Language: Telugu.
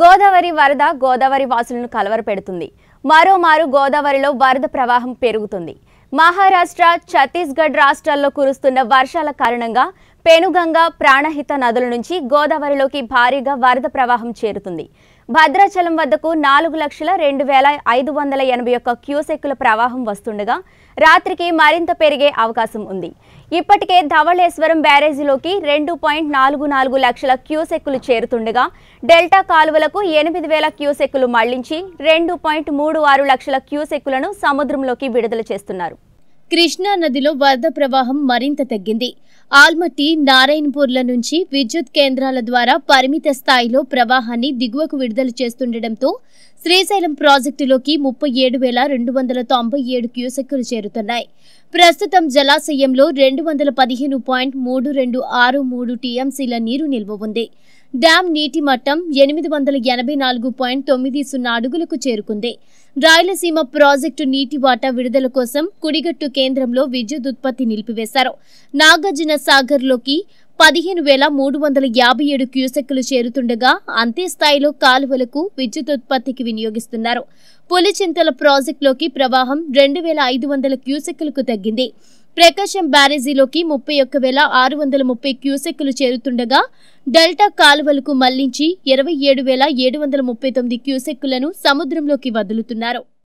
గోదావరి వరద గోదావరి వాసులను కలవరపెడుతుంది మరోమారు గోదావరిలో వరద ప్రవాహం పెరుగుతుంది మహారాష్ట్ర ఛత్తీస్గఢ్ రాష్ట్రాల్లో కురుస్తున్న వర్షాల కారణంగా పెనుగంగ ప్రాణహిత నదుల నుంచి గోదావరిలోకి భారీగా వరద ప్రవాహం చేరుతుంది భద్రాచలం వద్దకు నాలుగు లక్షల రెండు వేల ఐదు వందల ఎనభై ఒక్క క్యూసెక్కుల ప్రవాహం వస్తుండగా రాత్రికి మరింత పెరిగే అవకాశం ఉంది ఇప్పటికే ధవళేశ్వరం బ్యారేజీలోకి రెండు పాయింట్ నాలుగు నాలుగు లక్షల క్యూసెక్కులు చేరుతుండగా డెల్టా కాలువలకు ఎనిమిది వేల క్యూసెక్కులు మళ్లించి రెండు పాయింట్ మూడు ఆరు లక్షల క్యూసెక్కులను సముద్రంలోకి విడుదల చేస్తున్నారు కృష్ణా నదిలో వరద ప్రవాహం మరింత తగ్గింది ఆల్మట్టి నారాయణపూర్ల నుంచి విద్యుత్ కేంద్రాల ద్వారా పరిమిత స్థాయిలో ప్రవాహాన్ని దిగువకు విడుదల చేస్తుండటంతో శ్రీశైలం ప్రాజెక్టులోకి ముప్పై ఏడు వేల రెండు వందల తొంభై ఏడు క్యూసెక్కులు చేరుతున్నాయి ప్రస్తుతం జలాశయంలో రెండు వందల పదిహేను పాయింట్ మూడు రెండు ఆరు మూడు టీఎంసీల నీరు నిల్వ ఉంది డ్యాం నీటి మట్టం ఎనిమిది వందల ఎనభై నాలుగు పాయింట్ తొమ్మిది సున్నా అడుగులకు చేరుకుంది రాయలసీమ ప్రాజెక్టు నీటి వాటా విడుదల కోసం కుడిగట్టు కేంద్రంలో విద్యుత్ ఉత్పత్తి నిలిపివేశారు నాగార్జున సాగర్లోకి పదిహేను వేల మూడు వందల యాభై ఏడు క్యూసెక్కులు చేరుతుండగా అంతే స్థాయిలో కాలువలకు విద్యుత్ ఉత్పత్తికి వినియోగిస్తున్నారు పులిచింతల ప్రాజెక్టులోకి ప్రవాహం రెండు వేల ఐదు వందల క్యూసెక్కులకు తగ్గింది ప్రకాశం బ్యారేజీలోకి ముప్పై ఒక్క వేల ఆరు వందల ముప్పై క్యూసెక్కులు చేరుతుండగా డెల్టా కాలువలకు మళ్లించి ఇరవై ఏడు వేల ఏడు వందల ముప్పై తొమ్మిది క్యూసెక్కులను సముద్రంలోకి వదులుతున్నారు